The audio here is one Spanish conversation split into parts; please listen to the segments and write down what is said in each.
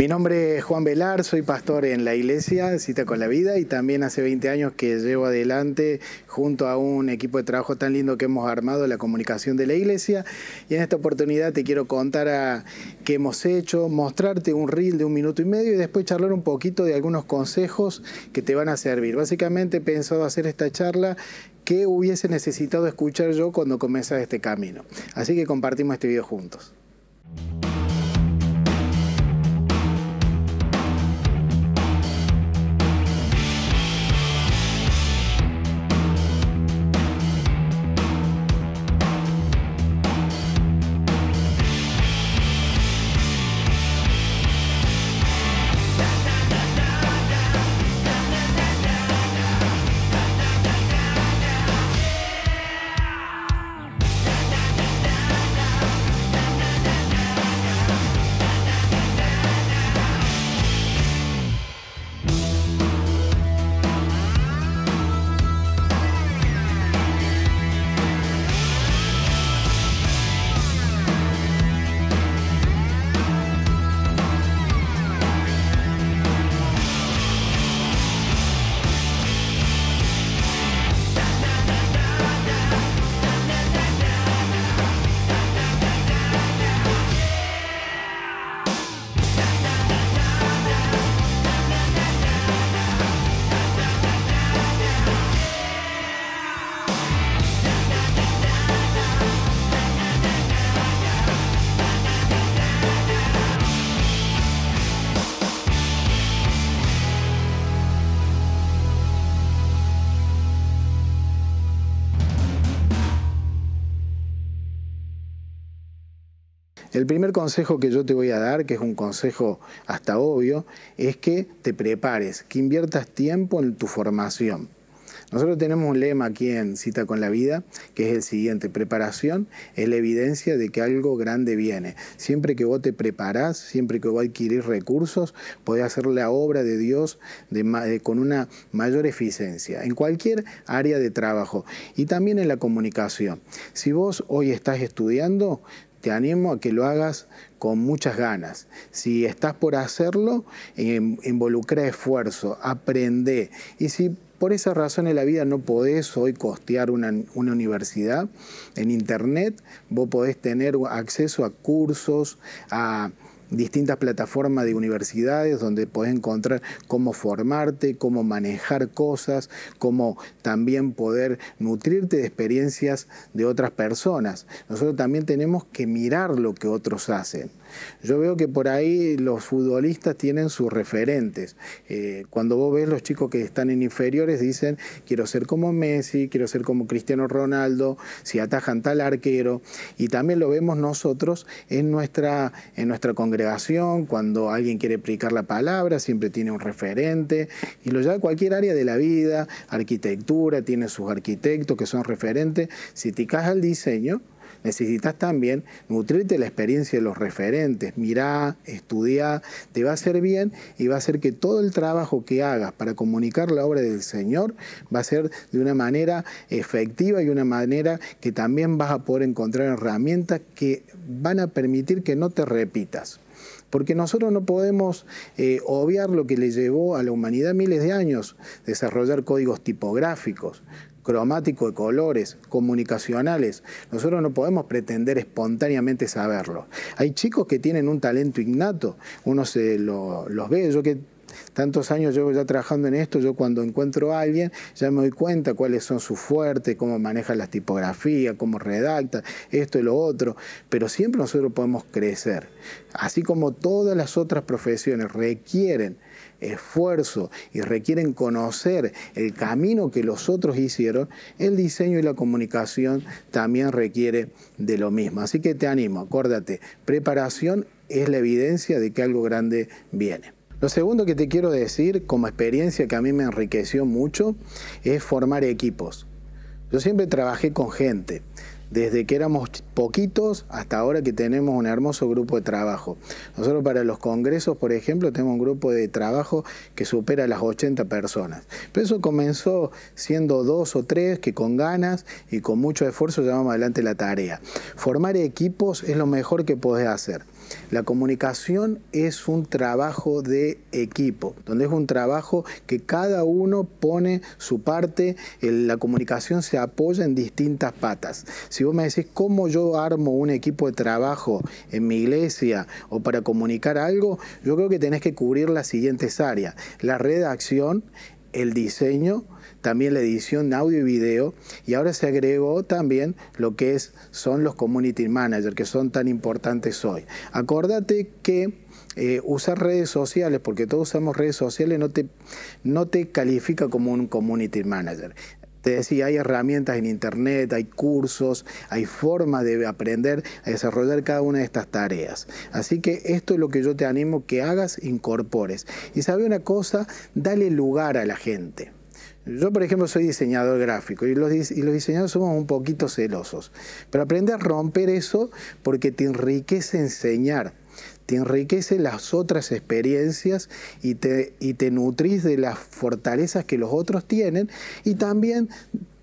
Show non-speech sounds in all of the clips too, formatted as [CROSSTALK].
Mi nombre es Juan Velar, soy pastor en la iglesia Cita con la Vida y también hace 20 años que llevo adelante junto a un equipo de trabajo tan lindo que hemos armado la comunicación de la iglesia. Y en esta oportunidad te quiero contar a qué hemos hecho, mostrarte un reel de un minuto y medio y después charlar un poquito de algunos consejos que te van a servir. Básicamente he pensado hacer esta charla que hubiese necesitado escuchar yo cuando comenzas este camino. Así que compartimos este video juntos. El primer consejo que yo te voy a dar, que es un consejo hasta obvio, es que te prepares, que inviertas tiempo en tu formación. Nosotros tenemos un lema aquí en Cita con la Vida, que es el siguiente, preparación es la evidencia de que algo grande viene. Siempre que vos te preparás, siempre que vos adquirís recursos, podés hacer la obra de Dios eh, con una mayor eficiencia, en cualquier área de trabajo y también en la comunicación. Si vos hoy estás estudiando, te animo a que lo hagas con muchas ganas. Si estás por hacerlo, em, involucra esfuerzo, aprende. Y si por esa razón en la vida no podés hoy costear una, una, universidad, en Internet vos podés tener acceso a cursos, a distintas plataformas de universidades donde podés encontrar cómo formarte, cómo manejar cosas, cómo también poder nutrirte de experiencias de otras personas. Nosotros también tenemos que mirar lo que otros hacen. Yo veo que por ahí los futbolistas tienen sus referentes. Eh, cuando vos ves los chicos que están en inferiores dicen, quiero ser como Messi, quiero ser como Cristiano Ronaldo, si atajan tal arquero. Y también lo vemos nosotros en nuestra, en nuestra congregación cuando alguien quiere predicar la palabra, siempre tiene un referente, y lo lleva cualquier área de la vida, arquitectura, tiene sus arquitectos que son referentes. Si te caes al diseño, necesitas también nutrirte la experiencia de los referentes, mirá, estudia, te va a hacer bien y va a hacer que todo el trabajo que hagas para comunicar la obra del Señor va a ser de una manera efectiva y una manera que también vas a poder encontrar herramientas que van a permitir que no te repitas porque nosotros no podemos eh, obviar lo que le llevó a la humanidad miles de años desarrollar códigos tipográficos, cromáticos de colores, comunicacionales. Nosotros no podemos pretender espontáneamente saberlo. Hay chicos que tienen un talento innato, uno se los ve, yo que tantos años yo ya trabajando en esto, yo cuando encuentro a alguien ya me doy cuenta cuáles son sus fuertes, cómo maneja las tipografías, cómo redacta, esto y lo otro, pero siempre nosotros podemos crecer. Así como todas las otras profesiones requieren esfuerzo y requieren conocer el camino que los otros hicieron, el diseño y la comunicación también requiere de lo mismo. Así que te animo, acuérdate, preparación es la evidencia de que algo grande viene. Lo segundo que te quiero decir como experiencia que a mí me enriqueció mucho es formar equipos. Yo siempre trabajé con gente, desde que éramos poquitos hasta ahora que tenemos un hermoso grupo de trabajo. Nosotros para los congresos, por ejemplo, tenemos un grupo de trabajo que supera las 80 personas. Pero eso comenzó siendo dos o tres que con ganas y con mucho esfuerzo llevamos adelante la tarea. Formar equipos es lo mejor que podés hacer. La comunicación es un trabajo de equipo, donde es un trabajo que cada uno pone su parte, la comunicación se apoya en distintas patas. Si vos me decís cómo yo armo un equipo de trabajo en mi iglesia o para comunicar algo, yo creo que tenés que cubrir las siguientes áreas. La redacción, el diseño, también la edición de audio y video, y ahora se agregó también lo que es, son los community managers, que son tan importantes hoy. Acordate que eh, usar redes sociales, porque todos usamos redes sociales, no te, no te califica como un community manager. Te decía, hay herramientas en Internet, hay cursos, hay formas de aprender a desarrollar cada una de estas tareas. Así que esto es lo que yo te animo que hagas, incorpores. Y sabe una cosa, dale lugar a la gente. Yo, por ejemplo, soy diseñador gráfico y los, diseñadores somos un poquito celosos. Pero aprende a romper eso porque te enriquece enseñar te enriquece las otras experiencias y te, y te nutrís de las fortalezas que los otros tienen y también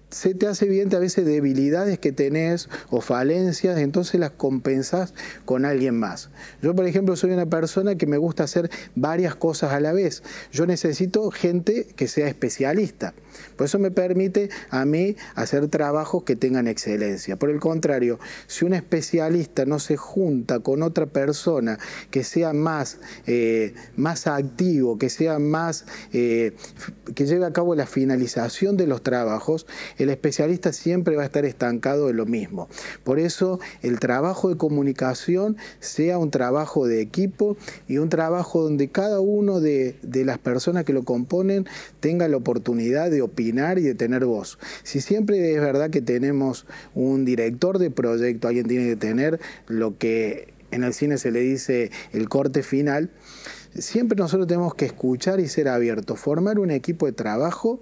se te hace evidente a veces debilidades que tenés o falencias, entonces las compensás con alguien más. Yo, por ejemplo, soy una persona que me gusta hacer varias cosas a la vez. Yo necesito gente que sea especialista. Por eso me permite a mí hacer trabajos que tengan excelencia. Por el contrario, si un especialista no se junta con otra persona que sea más, eh, más activo, que sea más, eh, que lleve a cabo la finalización de los trabajos, el especialista siempre va a estar estancado en lo mismo. Por eso el trabajo de comunicación sea un trabajo de equipo y un trabajo donde cada uno de, de las personas que lo componen tenga la oportunidad de opinar y de tener voz. Si siempre es verdad que tenemos un director de proyecto, alguien tiene que tener lo que en el cine se le dice el corte final, siempre nosotros tenemos que escuchar y ser abiertos, formar un equipo de trabajo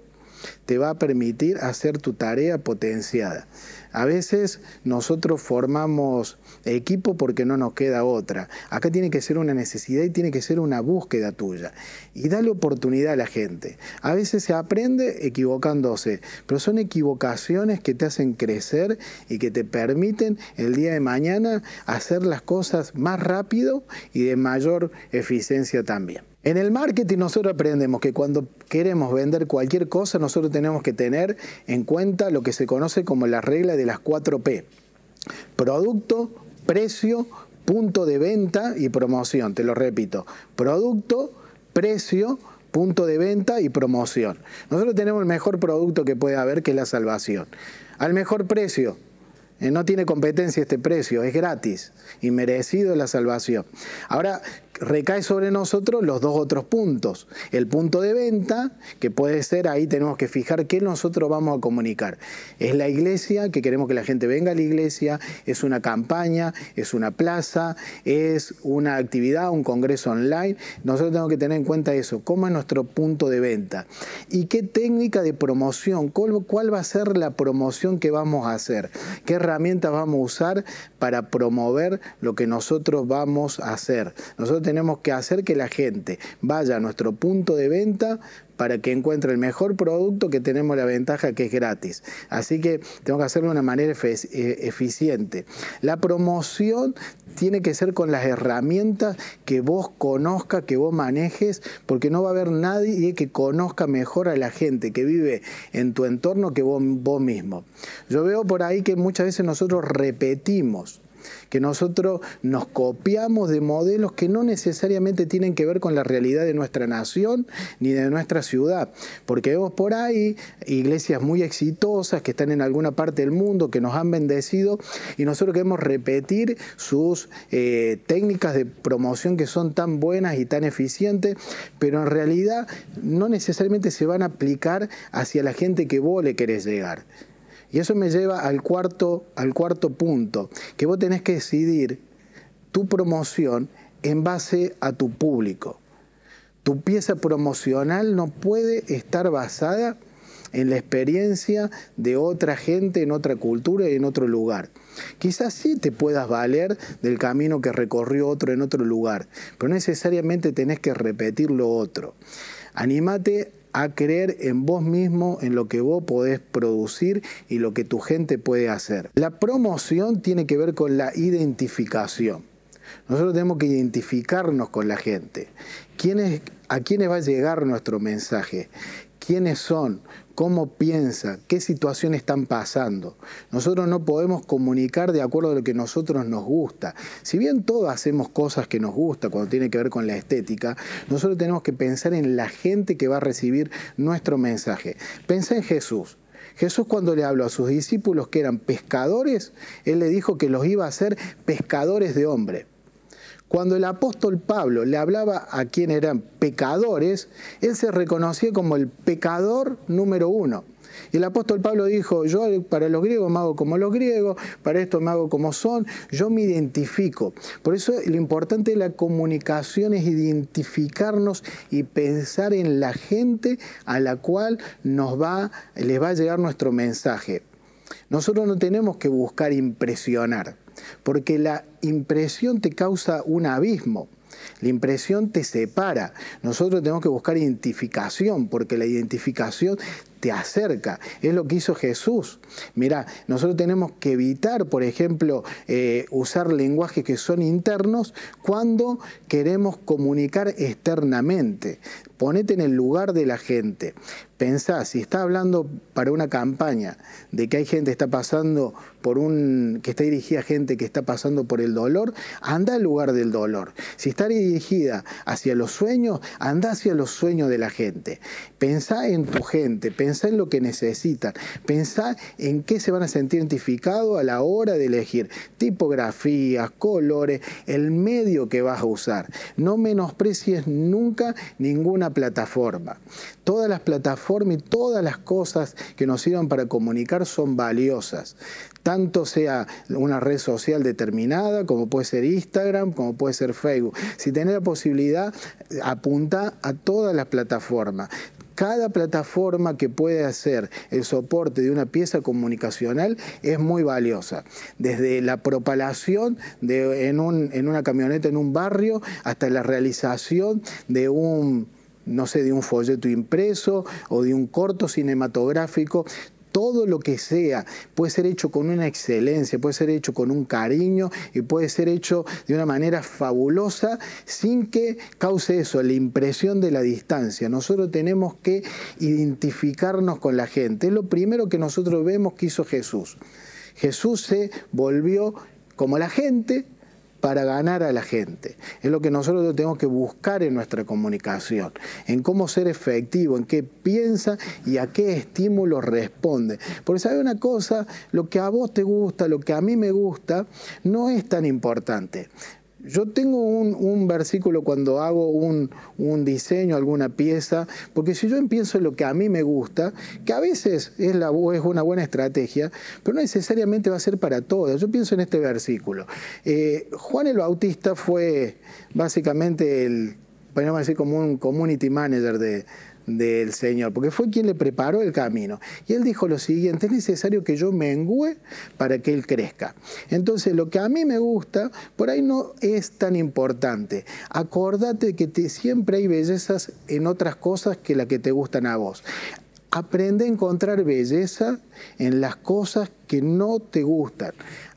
te va a permitir hacer tu tarea potenciada. A veces nosotros formamos equipo porque no nos queda otra. Acá tiene que ser una necesidad y tiene que ser una búsqueda tuya. Y dale oportunidad a la gente. A veces se aprende equivocándose, pero son equivocaciones que te hacen crecer y que te permiten el día de mañana hacer las cosas más rápido y de mayor eficiencia también. En el marketing nosotros aprendemos que cuando queremos vender cualquier cosa, nosotros tenemos que tener en cuenta lo que se conoce como la regla de las 4P. Producto, precio, punto de venta y promoción. Te lo repito. Producto, precio, punto de venta y promoción. Nosotros tenemos el mejor producto que puede haber, que es la salvación. Al mejor precio, eh, no tiene competencia este precio, es gratis y merecido la salvación. Ahora, recae sobre nosotros los dos otros puntos. El punto de venta, que puede ser, ahí tenemos que fijar qué nosotros vamos a comunicar. Es la iglesia, que queremos que la gente venga a la iglesia, es una campaña, es una plaza, es una actividad, un congreso online. Nosotros tenemos que tener en cuenta eso, cómo es nuestro punto de venta y qué técnica de promoción, cuál va a ser la promoción que vamos a hacer, qué herramientas vamos a usar para promover lo que nosotros vamos a hacer. Nosotros tenemos que hacer que la gente vaya a nuestro punto de venta para que encuentre el mejor producto que tenemos la ventaja que es gratis. Así que tengo que hacerlo de una manera eh, eficiente. La promoción tiene que ser con las herramientas que vos conozcas, que vos manejes, porque no va a haber nadie que conozca mejor a la gente que vive en tu entorno que vos, vos mismo. Yo veo por ahí que muchas veces nosotros repetimos que nosotros nos copiamos de modelos que no necesariamente tienen que ver con la realidad de nuestra nación ni de nuestra ciudad, porque vemos por ahí iglesias muy exitosas que están en alguna parte del mundo, que nos han bendecido y nosotros queremos repetir sus eh, técnicas de promoción que son tan buenas y tan eficientes, pero en realidad no necesariamente se van a aplicar hacia la gente que vos le querés llegar. Y eso me lleva al cuarto, al cuarto punto, que vos tenés que decidir tu promoción en base a tu público. Tu pieza promocional no puede estar basada en la experiencia de otra gente, en otra cultura y en otro lugar. Quizás sí te puedas valer del camino que recorrió otro en otro lugar, pero necesariamente tenés que repetir lo otro. Anímate a creer en vos mismo, en lo que vos podés producir y lo que tu gente puede hacer. La promoción tiene que ver con la identificación. Nosotros tenemos que identificarnos con la gente. ¿A quiénes va a llegar nuestro mensaje? quiénes son, cómo piensan, qué situación están pasando. Nosotros no podemos comunicar de acuerdo a lo que nosotros nos gusta. Si bien todos hacemos cosas que nos gusta cuando tiene que ver con la estética, nosotros tenemos que pensar en la gente que va a recibir nuestro mensaje. Piensa en Jesús. Jesús cuando le habló a sus discípulos que eran pescadores, Él le dijo que los iba a hacer pescadores de hombre. Cuando el apóstol Pablo le hablaba a quienes eran pecadores, él se reconocía como el pecador número uno. Y el apóstol Pablo dijo, yo para los griegos me hago como los griegos, para esto me hago como son, yo me identifico. Por eso lo importante de la comunicación es identificarnos y pensar en la gente a la cual nos va, les va a llegar nuestro mensaje. Nosotros no tenemos que buscar impresionar porque la impresión te causa un abismo. La impresión te separa. Nosotros tenemos que buscar identificación, porque la identificación te acerca. Es lo que hizo Jesús. Mira, nosotros tenemos que evitar, por ejemplo, eh, usar lenguajes que son internos cuando queremos comunicar externamente. Ponete en el lugar de la gente. Pensá, si está hablando para una campaña de que hay gente que está pasando por un. que está dirigida a gente que está pasando por el dolor, anda al lugar del dolor. Si está dirigida hacia los sueños, anda hacia los sueños de la gente. Pensá en tu gente, pensá en lo que necesitan, pensá en qué se van a sentir identificados a la hora de elegir tipografías, colores, el medio que vas a usar. No menosprecies nunca ninguna plataforma. Todas las plataformas y todas las cosas que nos sirvan para comunicar son valiosas. Tanto sea una red social determinada, como puede ser Instagram, como puede ser Facebook. Si tenés la posibilidad, apunta a todas las plataformas cada plataforma que puede hacer el soporte de una pieza comunicacional es muy valiosa. Desde la propalación en, una camioneta en un barrio hasta la realización de un no sé, de un folleto impreso o de un corto cinematográfico, todo lo que sea puede ser hecho con una excelencia, puede ser hecho con un cariño y puede ser hecho de una manera fabulosa sin que cause eso, la impresión de la distancia. Nosotros tenemos que identificarnos con la gente. Es lo primero que nosotros vemos que hizo Jesús. Jesús se volvió como la gente, para ganar a la gente. Es lo que nosotros tenemos que buscar en nuestra comunicación, en cómo ser efectivo, en qué piensa y a qué estímulo responde. Porque sabe una cosa, lo que a vos te gusta, lo que a mí me gusta, no es tan importante. Yo tengo un, versículo cuando hago un, diseño, alguna pieza, porque si yo empiezo en lo que a mí me gusta, que a veces es, una buena estrategia, pero no necesariamente va a ser para todas. Yo pienso en este versículo. Eh, Juan el Bautista fue básicamente el, podríamos decir, como un community manager de, del Señor, porque fue quien le preparó el camino. Y él dijo lo siguiente, es necesario que yo mengüe para que él crezca. Entonces, lo que a mí me gusta, por ahí no es tan importante. Acordate que siempre hay bellezas en otras cosas que las que te gustan a vos. Aprende a encontrar belleza en las cosas que no te gustan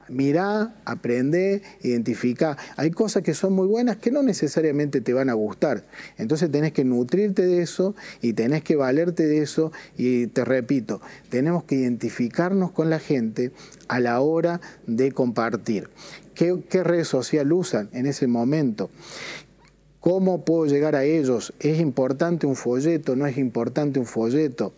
mirá, aprende, identifica. Hay cosas que son muy buenas que no necesariamente te van a gustar. Entonces tenés que nutrirte de eso y tenés que valerte de eso. Y te repito, tenemos que identificarnos con la gente a la hora de compartir. ¿Qué, qué red social usan en ese momento? ¿Cómo puedo llegar a ellos? ¿Es importante un folleto? ¿No es importante un folleto?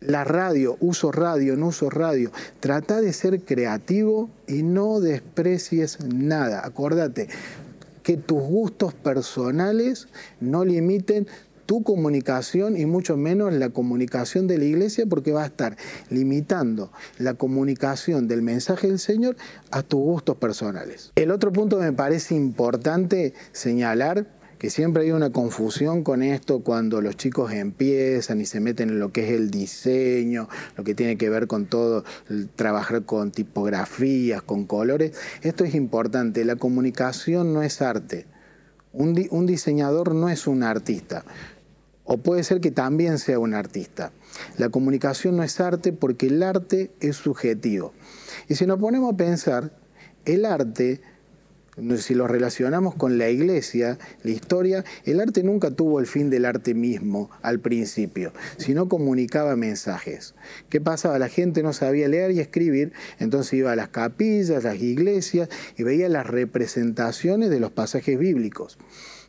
la radio, uso radio, no uso radio. Trata de ser creativo y no desprecies nada. Acuérdate que tus gustos personales no limiten tu comunicación y mucho menos la comunicación de la iglesia porque va a estar limitando la comunicación del mensaje del Señor a tus gustos personales. El otro punto que me parece importante señalar que siempre hay una confusión con esto cuando los chicos empiezan y se meten en lo que es el diseño, lo que tiene que ver con todo, trabajar con tipografías, con colores. Esto es importante, la comunicación no es arte. Un, diseñador no es un artista, o puede ser que también sea un artista. La comunicación no es arte porque el arte es subjetivo. Y si nos ponemos a pensar, el arte si lo relacionamos con la iglesia, la historia, el arte nunca tuvo el fin del arte mismo al principio, sino comunicaba mensajes. ¿Qué pasaba? La gente no sabía leer y escribir, entonces iba a las capillas, las iglesias y veía las representaciones de los pasajes bíblicos.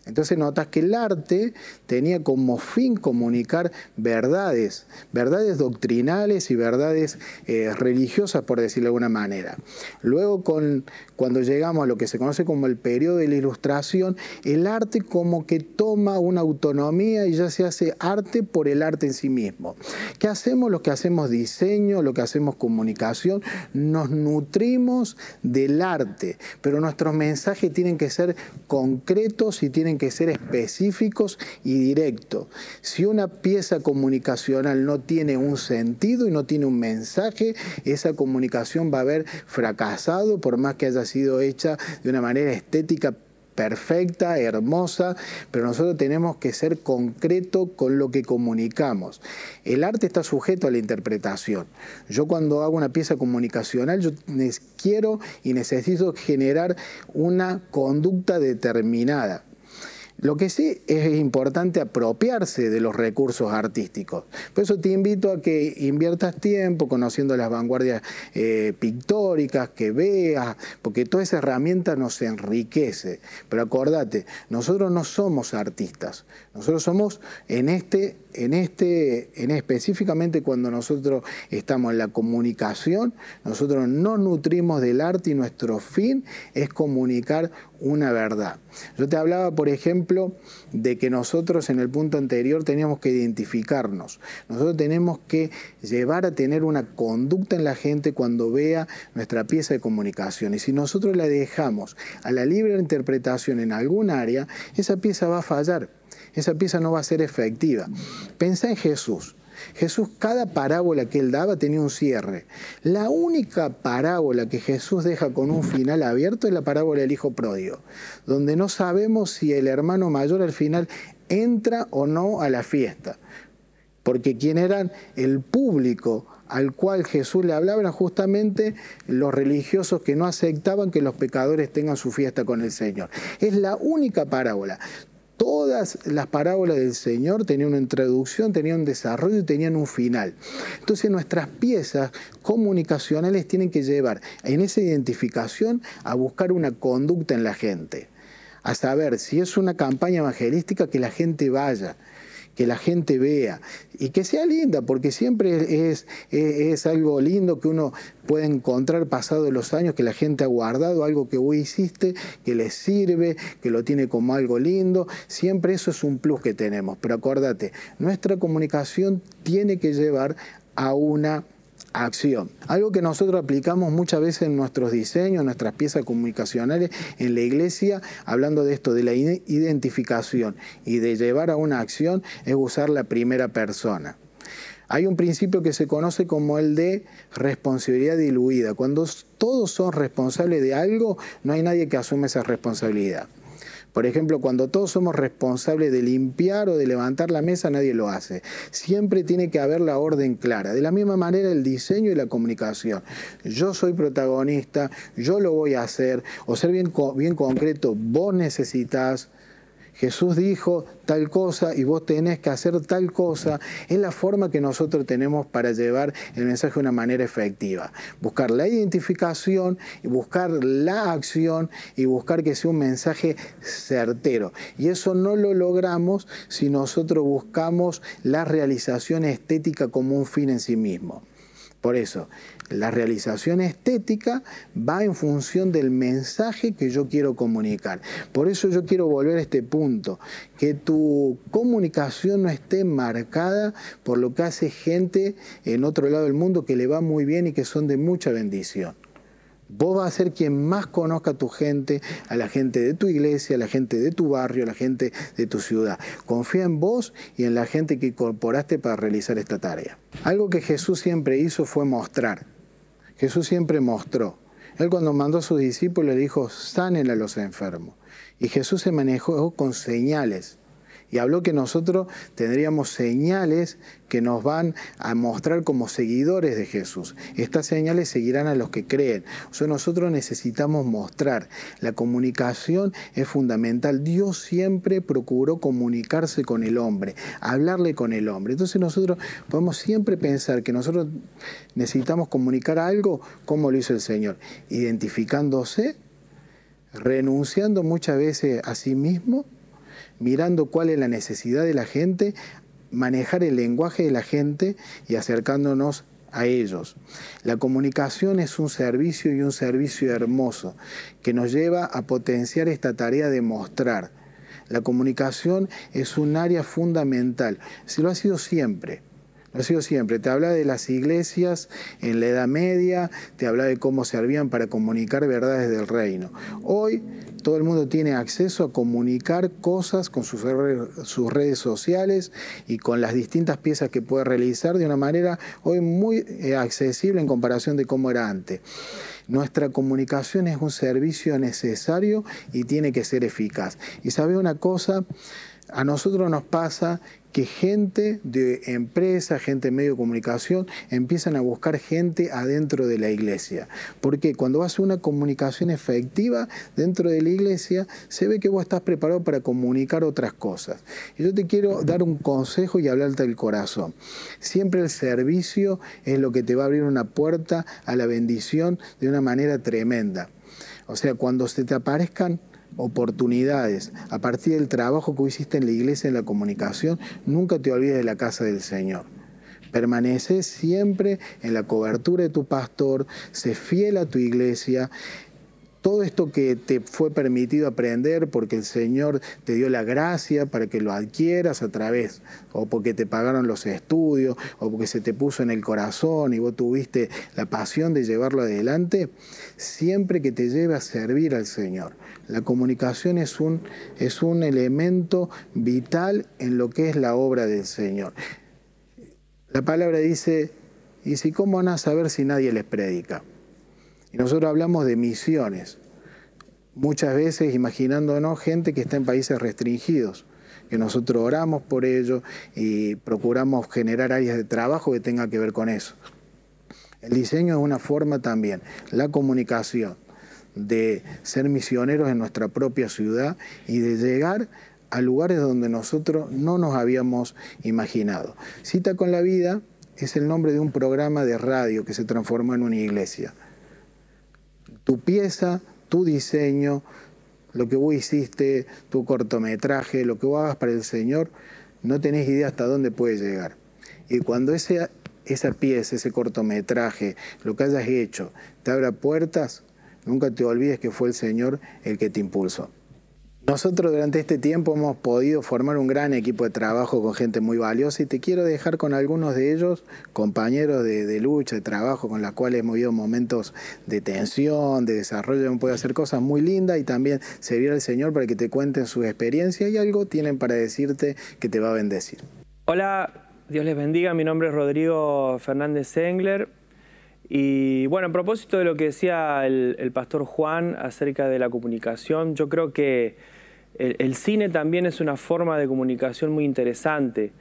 Entonces notas que el arte tenía como fin comunicar verdades, verdades doctrinales y verdades eh, religiosas, por decirlo de alguna manera. Luego, con, cuando llegamos a lo que se conoce como el periodo de la ilustración, el arte como que toma una autonomía y ya se hace arte por el arte en sí mismo. ¿Qué hacemos? Los que hacemos diseño, lo que hacemos comunicación, nos nutrimos del arte, pero nuestros mensajes tienen que ser concretos y tienen que ser específicos y directos. Si una pieza comunicacional no tiene un sentido y no tiene un mensaje, esa comunicación va a haber fracasado por más que haya sido hecha de una manera estética perfecta, hermosa, pero nosotros tenemos que ser concreto con lo que comunicamos. El arte está sujeto a la interpretación. Yo cuando hago una pieza comunicacional, yo quiero y necesito generar una conducta determinada. Lo que sí es importante apropiarse de los recursos artísticos. Por eso te invito a que inviertas tiempo conociendo las vanguardias eh, pictóricas, que veas, porque toda esa herramienta nos enriquece. Pero acordate, nosotros no somos artistas, nosotros somos en este, en este, en específicamente cuando nosotros estamos en la comunicación, nosotros no nutrimos del arte y nuestro fin es comunicar una verdad. Yo te hablaba, por ejemplo, de que nosotros en el punto anterior teníamos que identificarnos. Nosotros tenemos que llevar a tener una conducta en la gente cuando vea nuestra pieza de comunicación. Y si nosotros la dejamos a la libre interpretación en algún área, esa pieza va a fallar. Esa pieza no va a ser efectiva. Pensá en Jesús. Jesús, cada parábola que él daba tenía un cierre. La única parábola que Jesús deja con un final abierto es la parábola del Hijo Pródigo, donde no sabemos si el hermano mayor al final entra o no a la fiesta, porque quién eran el público al cual Jesús le hablaba eran justamente los religiosos que no aceptaban que los pecadores tengan su fiesta con el Señor. Es la única parábola todas las parábolas del Señor tenían una introducción, tenían un desarrollo y tenían un final. Entonces nuestras piezas comunicacionales tienen que llevar en esa identificación a buscar una conducta en la gente, a saber si es una campaña evangelística que la gente vaya que la gente vea y que sea linda, porque siempre es, es, algo lindo que uno puede encontrar pasado los años, que la gente ha guardado algo que hoy hiciste, que le sirve, que lo tiene como algo lindo. Siempre eso es un plus que tenemos. Pero acuérdate, nuestra comunicación tiene que llevar a una acción. Algo que nosotros aplicamos muchas veces en nuestros diseños, en nuestras piezas comunicacionales, en la iglesia, hablando de esto, de la identificación y de llevar a una acción, es usar la primera persona. Hay un principio que se conoce como el de responsabilidad diluida. Cuando todos son responsables de algo, no hay nadie que asume esa responsabilidad. Por ejemplo, cuando todos somos responsables de limpiar o de levantar la mesa, nadie lo hace. Siempre tiene que haber la orden clara. De la misma manera, el diseño y la comunicación. Yo soy protagonista, yo lo voy a hacer, o ser bien, bien concreto, vos necesitas Jesús dijo tal cosa y vos tenés que hacer tal cosa, es la forma que nosotros tenemos para llevar el mensaje de una manera efectiva. Buscar la identificación y buscar la acción y buscar que sea un mensaje certero. Y eso no lo logramos si nosotros buscamos la realización estética como un fin en sí mismo. Por eso, la realización estética va en función del mensaje que yo quiero comunicar. Por eso yo quiero volver a este punto, que tu comunicación no esté marcada por lo que hace gente en otro lado del mundo que le va muy bien y que son de mucha bendición. Vos vas a ser quien más conozca a tu gente, a la gente de tu iglesia, a la gente de tu barrio, a la gente de tu ciudad. Confía en vos y en la gente que incorporaste para realizar esta tarea. Algo que Jesús siempre hizo fue mostrar. Jesús siempre mostró. Él cuando mandó a sus discípulos le dijo, sanen a los enfermos. Y Jesús se manejó con señales y habló que nosotros tendríamos señales que nos van a mostrar como seguidores de Jesús. Estas señales seguirán a los que creen. O sea, nosotros necesitamos mostrar. La comunicación es fundamental. Dios siempre procuró comunicarse con el hombre, hablarle con el hombre. Entonces nosotros podemos siempre pensar que nosotros necesitamos comunicar algo como lo hizo el Señor, identificándose, renunciando muchas veces a sí mismo mirando cuál es la necesidad de la gente, manejar el lenguaje de la gente y acercándonos a ellos. La comunicación es un servicio y un servicio hermoso que nos lleva a potenciar esta tarea de mostrar. La comunicación es un área fundamental, se lo ha sido siempre, ha sido siempre. Te habla de las iglesias en la Edad Media, te hablaba de cómo servían para comunicar verdades del reino. Hoy todo el mundo tiene acceso a comunicar cosas con sus, sus redes sociales y con las distintas piezas que puede realizar de una manera hoy muy eh, accesible en comparación de cómo era antes. Nuestra comunicación es un servicio necesario y tiene que ser eficaz. Y sabe una cosa, a nosotros nos pasa que gente de empresa, gente de medio de comunicación, empiezan a buscar gente adentro de la iglesia. Porque cuando vas a una comunicación efectiva dentro de la iglesia, se ve que vos estás preparado para comunicar otras cosas. Y yo te quiero dar un consejo y hablarte del corazón. Siempre el servicio es lo que te va a abrir una puerta a la bendición de una manera tremenda. O sea, cuando se te aparezcan oportunidades a partir del trabajo que hiciste en la iglesia, en la comunicación, nunca te olvides de la casa del Señor. Permanece siempre en la cobertura de tu pastor, sé fiel a tu iglesia, todo esto que te fue permitido aprender porque el Señor te dio la gracia para que lo adquieras a través, o porque te pagaron los estudios, o porque se te puso en el corazón y vos tuviste la pasión de llevarlo adelante, siempre que te lleve a servir al Señor. La comunicación es un, es un elemento vital en lo que es la obra del Señor. La palabra dice, ¿y si cómo van a saber si nadie les predica? Y nosotros hablamos de misiones, muchas veces imaginándonos gente que está en países restringidos que nosotros oramos por ello y procuramos generar áreas de trabajo que tengan que ver con eso. El diseño es una forma también, la comunicación, de ser misioneros en nuestra propia ciudad y de llegar a lugares donde nosotros no nos habíamos imaginado. Cita con la vida es el nombre de un programa de radio que se transformó en una iglesia tu pieza, tu diseño, lo que vos hiciste, tu cortometraje, lo que vos hagas para el Señor, no tenés idea hasta dónde puede llegar. Y cuando ese, esa pieza, ese cortometraje, lo que hayas hecho, te abra puertas, nunca te olvides que fue el Señor el que te impulsó. Nosotros durante este tiempo hemos podido formar un gran equipo de trabajo con gente muy valiosa y te quiero dejar con algunos de ellos, compañeros de, lucha, de trabajo, con los cuales hemos vivido momentos de tensión, de desarrollo, hemos podido hacer cosas muy lindas y también servir al Señor para que te cuenten su experiencia y algo tienen para decirte que te va a bendecir. Hola, Dios les bendiga, mi nombre es Rodrigo Fernández Engler, y bueno, a propósito de lo que decía el, pastor Juan acerca de la comunicación, yo creo que el, cine también es una forma de comunicación muy interesante.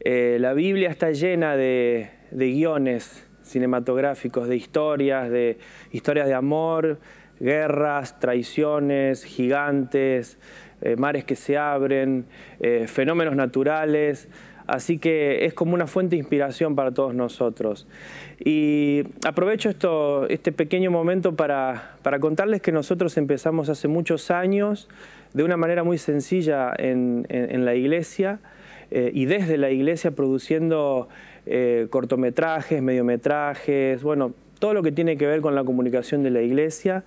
Eh, la Biblia está llena de, guiones cinematográficos, de historias, de historias de amor, guerras, traiciones, gigantes, eh, mares que se abren, eh, fenómenos naturales. Así que es como una fuente de inspiración para todos nosotros. Y aprovecho este pequeño momento para, contarles que nosotros empezamos hace muchos años de una manera muy sencilla en, la iglesia eh, y desde la iglesia produciendo eh, cortometrajes, mediometrajes, bueno, todo lo que tiene que ver con la comunicación de la iglesia.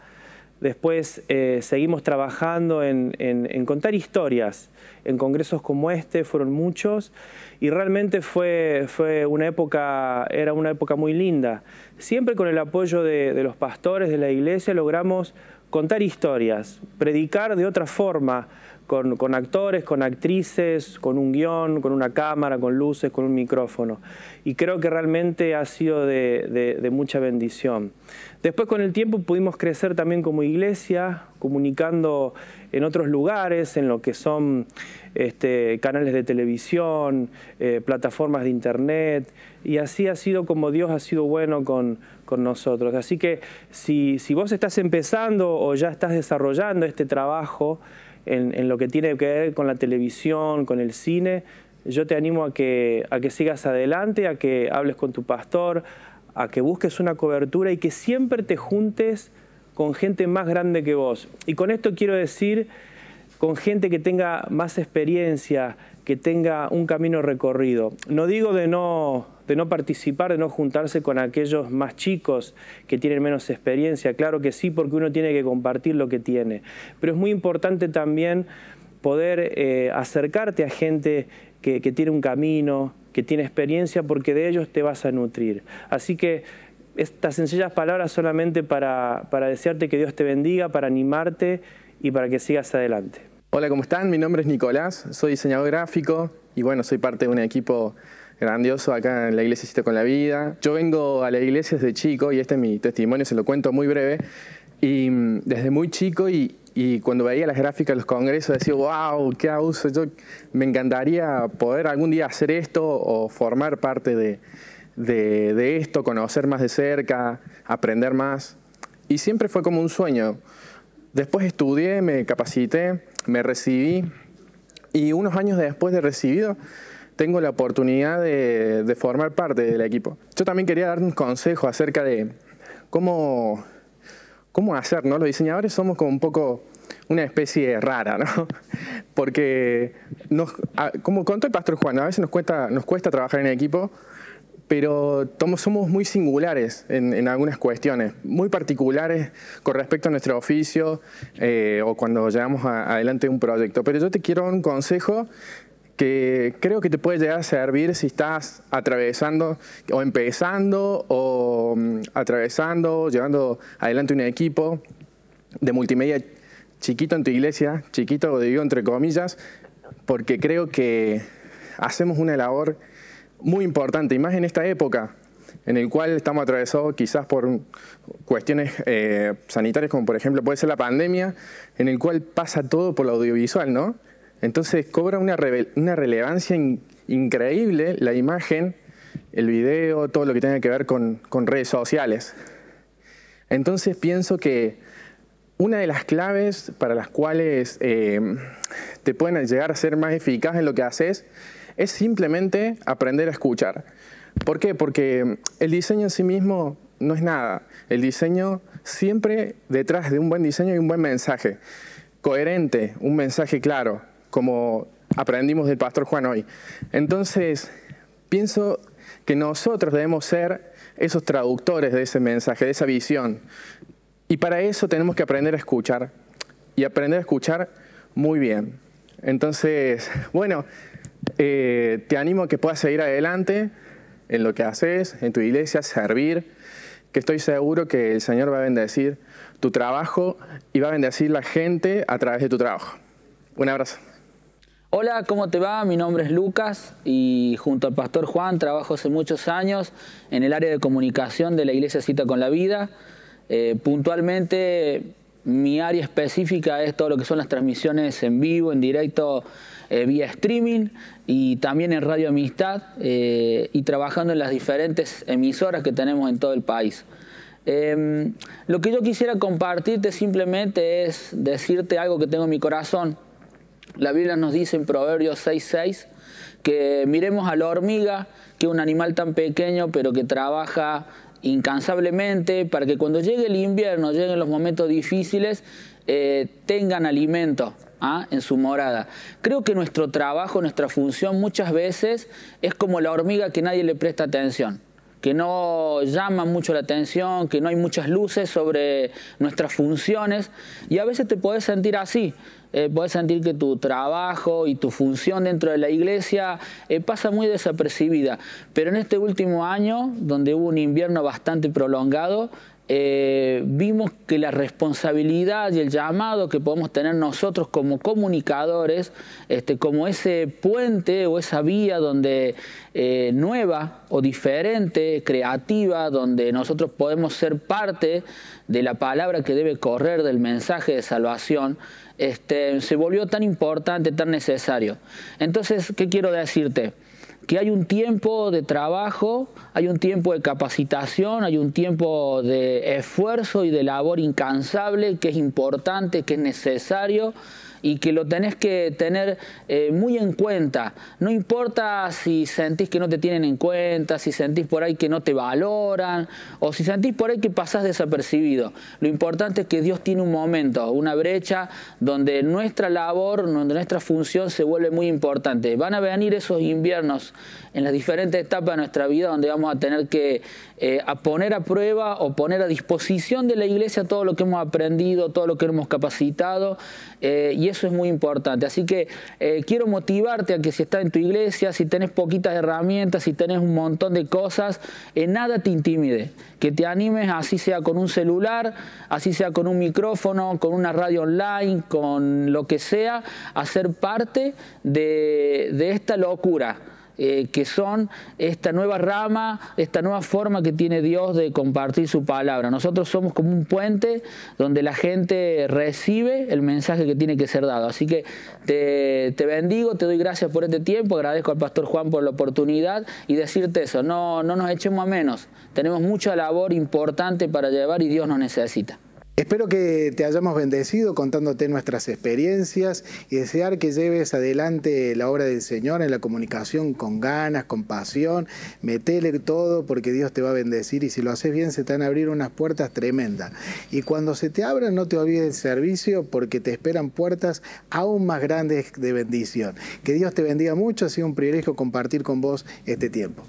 Después eh, seguimos trabajando en, contar historias. En congresos como este fueron muchos y realmente fue, una época, era una época muy linda. Siempre con el apoyo de los pastores de la iglesia logramos contar historias, predicar de otra forma, con, actores, con actrices, con un guión, con una cámara, con luces, con un micrófono. Y creo que realmente ha sido de, mucha bendición. Después con el tiempo pudimos crecer también como iglesia, comunicando en otros lugares, en lo que son este, canales de televisión, eh, plataformas de internet, y así ha sido como Dios ha sido bueno con, nosotros. Así que si vos estás empezando o ya estás desarrollando este trabajo, en, lo que tiene que ver con la televisión, con el cine, yo te animo a a que sigas adelante, a que hables con tu pastor, a que busques una cobertura y que siempre te juntes con gente más grande que vos. Y con esto quiero decir, con gente que tenga más experiencia, que tenga un camino recorrido. No digo de no, de no participar, de no juntarse con aquellos más chicos que tienen menos experiencia, claro que sí, porque uno tiene que compartir lo que tiene, pero es muy importante también poder eh, acercarte a gente que, tiene un camino, que tiene experiencia, porque de ellos te vas a nutrir. Así que estas sencillas palabras solamente para, para desearte que Dios te bendiga, para animarte y para que sigas adelante. Hola, ¿cómo están? Mi nombre es Nicolás, soy diseñador gráfico y bueno, soy parte de un equipo grandioso acá en la iglesia Cita con la Vida. Yo vengo a la iglesia desde chico y este es mi testimonio, se lo cuento muy breve. Y mm, desde muy chico y, cuando veía las gráficas de los congresos decía, wow, qué abuso, yo me encantaría poder algún día hacer esto o formar parte de, de, de esto, conocer más de cerca, aprender más. Y siempre fue como un sueño. Después estudié, me capacité, me recibí y unos años después de recibido tengo la oportunidad de, formar parte del equipo. Yo también quería dar un consejo acerca de cómo, cómo hacer, Los diseñadores somos como un poco una especie rara, ¿no? [LAUGHS] Porque, como contó el pastor Juan, a veces nos nos cuesta trabajar en equipo pero somos muy singulares en, algunas cuestiones, muy particulares con respecto a nuestro oficio eh, o cuando llevamos adelante un proyecto. Pero yo te quiero un consejo que creo que te puede llegar a servir si estás atravesando o empezando o mm, atravesando, llevando adelante un equipo de multimedia chiquito en tu iglesia, chiquito digo entre comillas, porque creo que hacemos una labor muy importante, y más en esta época en el cual estamos atravesados quizás por cuestiones eh, sanitarias, como por ejemplo puede ser la pandemia, en el cual pasa todo por lo audiovisual, ¿no? Entonces cobra una, relevancia increíble la imagen, el video, todo lo que tenga que ver con, redes sociales. Entonces pienso que una de las claves para las cuales eh, te pueden llegar a ser más eficaz en lo que haces es simplemente aprender a escuchar. ¿Por qué? Porque el diseño en sí mismo no es nada. El diseño, siempre detrás de un buen diseño hay un buen mensaje, coherente, un mensaje claro, como aprendimos del pastor Juan hoy. Entonces, pienso que nosotros debemos ser esos traductores de ese mensaje, de esa visión. Y para eso tenemos que aprender a escuchar y aprender a escuchar muy bien. Entonces, bueno, eh, te animo a que puedas seguir adelante en lo que haces, en tu iglesia, servir, que estoy seguro que el Señor va a bendecir tu trabajo y va a bendecir la gente a través de tu trabajo. Un abrazo. Hola, ¿cómo te va? Mi nombre es Lucas y junto al pastor Juan trabajo hace muchos años en el área de comunicación de la Iglesia Cita con la Vida. Eh, puntualmente, mi área específica es todo lo que son las transmisiones en vivo, en directo eh, vía streaming y también en Radio Amistad eh, y trabajando en las diferentes emisoras que tenemos en todo el país. Em, lo que yo quisiera compartirte simplemente es decirte algo que tengo en mi corazón. La Biblia nos dice en Proverbios 6:6 que miremos a la hormiga, que es un animal tan pequeño pero que trabaja incansablemente para que cuando llegue el invierno, lleguen los momentos difíciles, eh, tengan alimento. ¿ah? en su morada. Creo que nuestro trabajo, nuestra función muchas veces es como la hormiga que nadie le presta atención que no llama mucho la atención, que no hay muchas luces sobre nuestras funciones y a veces te puedes sentir así, eh, puedes sentir que tu trabajo y tu función dentro de la iglesia eh, pasa muy desapercibida, pero en este último año, donde hubo un invierno bastante prolongado, eh, vimos que la responsabilidad y el llamado que podemos tener nosotros como comunicadores, este, como ese puente o esa vía donde eh, nueva o diferente, creativa, donde nosotros podemos ser parte de la palabra que debe correr del mensaje de salvación, este, se volvió tan importante, tan necesario. Entonces, ¿qué quiero decirte? que hay un tiempo de trabajo, hay un tiempo de capacitación, hay un tiempo de esfuerzo y de labor incansable que es importante, que es necesario y que lo tenés que tener eh, muy en cuenta. No importa si sentís que no te tienen en cuenta, si sentís por ahí que no te valoran o si sentís por ahí que pasás desapercibido. Lo importante es que Dios tiene un momento, una brecha donde nuestra labor, donde nuestra función se vuelve muy importante. Van a venir esos inviernos en las diferentes etapas de nuestra vida donde vamos a tener que eh, poner a prueba o poner a disposición de la iglesia todo lo que hemos aprendido, todo lo que hemos capacitado eh, y eso es muy importante. Así que eh, quiero motivarte a que si estás en tu iglesia, si tenés poquitas herramientas, si tenés un montón de cosas, en eh, nada te intimide. Que te animes, así sea con un celular, así sea con un micrófono, con una radio online, con lo que sea, a ser parte de esta locura eh, que son esta nueva rama, esta nueva forma que tiene Dios de compartir su palabra. Nosotros somos como un puente donde la gente recibe el mensaje que tiene que ser dado. Así que te, bendigo, te doy gracias por este tiempo, agradezco al pastor Juan por la oportunidad y decirte eso, no, no nos echemos a menos, tenemos mucha labor importante para llevar y Dios nos necesita. Espero que te hayamos bendecido contándote nuestras experiencias y desear que lleves adelante la obra del Señor en la comunicación con ganas, con pasión. Metele todo porque Dios te va a bendecir y si lo haces bien se te van a abrir unas puertas tremendas. Y cuando se te abran no te olvides del servicio porque te esperan puertas aún más grandes de bendición. Que Dios te bendiga mucho, ha sido un privilegio compartir con vos este tiempo.